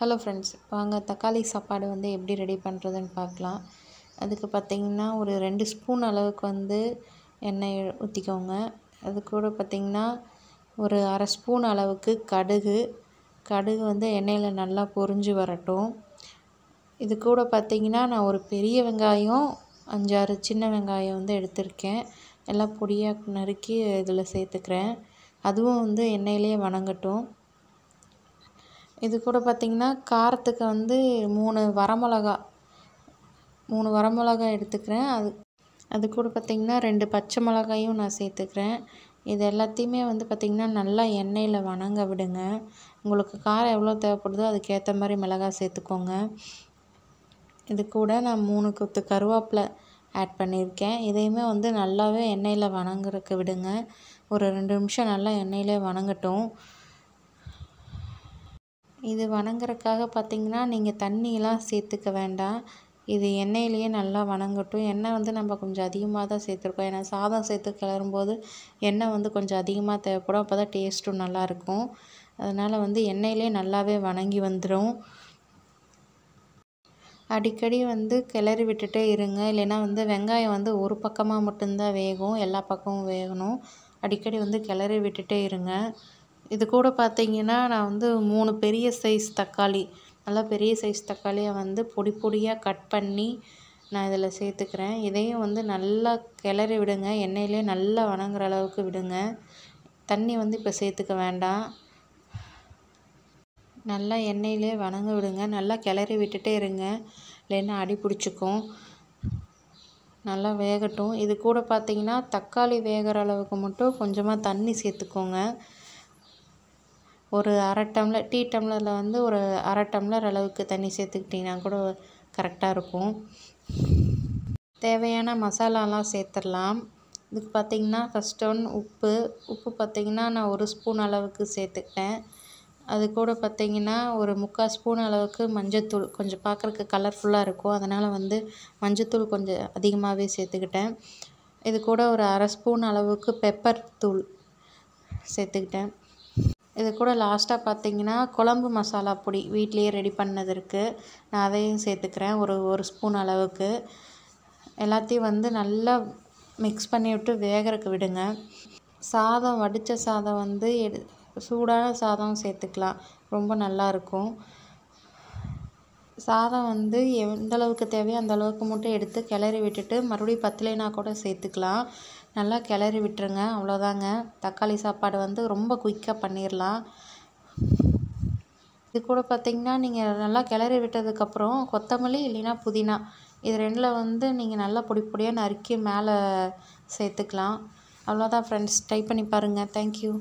hello friends வாங்க தக்காளி சாப்பாடு வந்து எப்படி ரெடி பண்ணுறதுன்னு பார்க்கலாம் அதுக்கு பார்த்திங்கன்னா ஒரு ரெண்டு ஸ்பூன் அளவுக்கு வந்து எண்ணெய் ஊற்றிக்கோங்க அது கூட பார்த்திங்கன்னா ஒரு அரை ஸ்பூன் அளவுக்கு கடுகு கடுகு வந்து எண்ணெயில் நல்லா பொரிஞ்சு வரட்டும் இது கூட பார்த்திங்கன்னா நான் ஒரு பெரிய வெங்காயம் அஞ்சாறு சின்ன வெங்காயம் வந்து எடுத்திருக்கேன் எல்லாம் பொடியாக நறுக்கி இதில் சேர்த்துக்கிறேன் அதுவும் வந்து எண்ணெயிலே வணங்கட்டும் இது கூட பார்த்திங்கன்னா காரத்துக்கு வந்து மூணு வரமிளகா மூணு வரமிளகா எடுத்துக்கிறேன் அது அது கூட பார்த்திங்கன்னா ரெண்டு பச்சை மிளகாயும் நான் சேர்த்துக்கிறேன் இது எல்லாத்தையுமே வந்து பார்த்திங்கன்னா நல்லா எண்ணெயில் வணங்க விடுங்க உங்களுக்கு காரம் எவ்வளோ தேவைப்படுதோ அதுக்கேற்ற மாதிரி மிளகாய் சேர்த்துக்கோங்க இது கூட நான் மூணு குத்து கருவேப்பிலை ஆட் பண்ணியிருக்கேன் இதையுமே வந்து நல்லாவே எண்ணெயில் வணங்குறக்கு விடுங்க ஒரு ரெண்டு நிமிஷம் நல்லா எண்ணெயிலே வணங்கட்டும் இது வணங்குறக்காக பார்த்திங்கன்னா நீங்கள் தண்ணியெலாம் சேர்த்துக்க வேண்டாம் இது எண்ணெயிலேயே நல்லா வணங்கட்டும் எண்ணெய் வந்து நம்ம கொஞ்சம் அதிகமாக தான் சேர்த்துருக்கோம் ஏன்னா சாதம் சேர்த்து கிளறும்போது எண்ணெய் வந்து கொஞ்சம் அதிகமாக தேவைப்படும் அப்போ தான் டேஸ்ட்டும் நல்லாயிருக்கும் அதனால் வந்து எண்ணெயிலே நல்லாவே வணங்கி வந்துடும் அடிக்கடி வந்து கிளறி விட்டுட்டே இருங்க இல்லைன்னா வந்து வெங்காயம் வந்து ஒரு பக்கமாக மட்டும்தான் வேகும் எல்லா பக்கமும் வேகணும் அடிக்கடி வந்து கிளறி விட்டுட்டே இருங்க இது கூட பார்த்திங்கன்னா நான் வந்து மூணு பெரிய சைஸ் தக்காளி நல்லா பெரிய சைஸ் தக்காளியை வந்து பொடி பொடியாக கட் பண்ணி நான் இதில் சேர்த்துக்கிறேன் இதையும் வந்து நல்லா கிளறி விடுங்க எண்ணெயிலே நல்லா வணங்குற அளவுக்கு விடுங்க தண்ணி வந்து இப்போ சேர்த்துக்க வேண்டாம் நல்லா எண்ணெயிலே வணங்க விடுங்க நல்லா கிளறி விட்டுட்டே இருங்க இல்லைன்னா அடி பிடிச்சிக்கும் நல்லா வேகட்டும் இது கூட பார்த்திங்கன்னா தக்காளி வேகிற அளவுக்கு மட்டும் கொஞ்சமாக தண்ணி சேர்த்துக்கோங்க ஒரு அரை டம்ளர் டீ டம்ளரில் வந்து ஒரு அரை டம்ளர் அளவுக்கு தண்ணி சேர்த்துக்கிட்டிங்கன்னா கூட கரெக்டாக இருக்கும் தேவையான மசாலாலாம் சேர்த்துடலாம் இதுக்கு பார்த்திங்கன்னா ஃபஸ்ட் ஒன் உப்பு உப்பு பார்த்திங்கன்னா நான் ஒரு ஸ்பூன் அளவுக்கு சேர்த்துக்கிட்டேன் அது கூட பார்த்திங்கன்னா ஒரு முக்கால் ஸ்பூன் அளவுக்கு மஞ்சத்தூள் கொஞ்சம் பார்க்குறக்கு கலர்ஃபுல்லாக இருக்கும் அதனால் வந்து மஞ்சத்தூள் கொஞ்சம் அதிகமாகவே சேர்த்துக்கிட்டேன் இது கூட ஒரு அரை ஸ்பூன் அளவுக்கு பெப்பர் தூள் சேர்த்துக்கிட்டேன் இது கூட லாஸ்ட்டாக பார்த்தீங்கன்னா குழம்பு மசாலா பொடி வீட்லேயே ரெடி பண்ணது இருக்குது நான் அதையும் சேர்த்துக்கிறேன் ஒரு ஒரு ஸ்பூன் அளவுக்கு எல்லாத்தையும் வந்து நல்லா மிக்ஸ் பண்ணி விட்டு வேகறதுக்கு விடுங்க சாதம் வடித்த சாதம் வந்து எடு சூடான சாதம் சேர்த்துக்கலாம் ரொம்ப நல்லாயிருக்கும் சாதம் வந்து எந்தளவுக்கு தேவையோ அந்தளவுக்கு மட்டும் எடுத்து கிளறி விட்டுட்டு மறுபடியும் பத்தலைனா கூட சேர்த்துக்கலாம் நல்லா கிளறி விட்டுருங்க அவ்வளோதாங்க தக்காளி சாப்பாடு வந்து ரொம்ப குயிக்காக பண்ணிடலாம் இது கூட பார்த்திங்கன்னா நீங்கள் நல்லா கிளறி விட்டதுக்கப்புறம் கொத்தமல்லி இல்லைன்னா புதினா இது ரெண்டில் வந்து நீங்கள் நல்லா பொடி பொடியாக நறுக்கி மேலே சேர்த்துக்கலாம் அவ்வளோதான் ஃப்ரெண்ட்ஸ் ட்ரை பண்ணி பாருங்கள் தேங்க்யூ